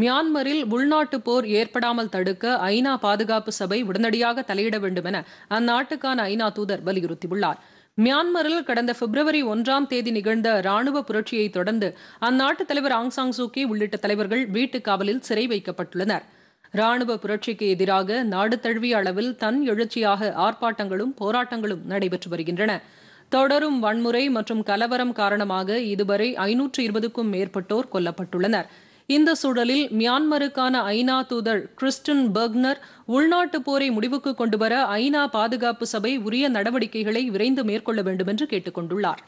மியான்மரில் உள்நாட்டு போர் ஏற்படாமல் தடுக்க ஐநா பாதுகாப்பு சபை உடனடியாக தலையிட வேண்டும் என அந்நாட்டுக்கான ஐநா தூதர் வலியுறுத்தியுள்ளார் மியான்மரில் கடந்த பிப்ரவரி ஒன்றாம் தேதி நிகழ்ந்த ராணுவ புரட்சியை தொடர்ந்து அந்நாட்டு தலைவர் ஆங்சாங் சூக்கி உள்ளிட்ட தலைவர்கள் வீட்டு காவலில் சிறை வைக்கப்பட்டுள்ளனர் ராணுவ புரட்சிக்கு எதிராக நாடு தழுவிய அளவில் தன் எழுச்சியாக ஆர்ப்பாட்டங்களும் போராட்டங்களும் நடைபெற்று வருகின்றன தொடரும் வன்முறை மற்றும் கலவரம் காரணமாக இதுவரை ஐநூற்று இருபதுக்கும் மேற்பட்டோர் கொல்லப்பட்டுள்ளனர் இந்த சூழலில் மியான்மருக்கான ஐநா தூதர் கிறிஸ்டன் பர்க்னர் உள்நாட்டு போரை முடிவுக்கு கொண்டுவர ஐநா பாதுகாப்பு சபை உரிய நடவடிக்கைகளை விரைந்து மேற்கொள்ள வேண்டுமென்று என்று கேட்டுக்கொண்டுள்ளாா்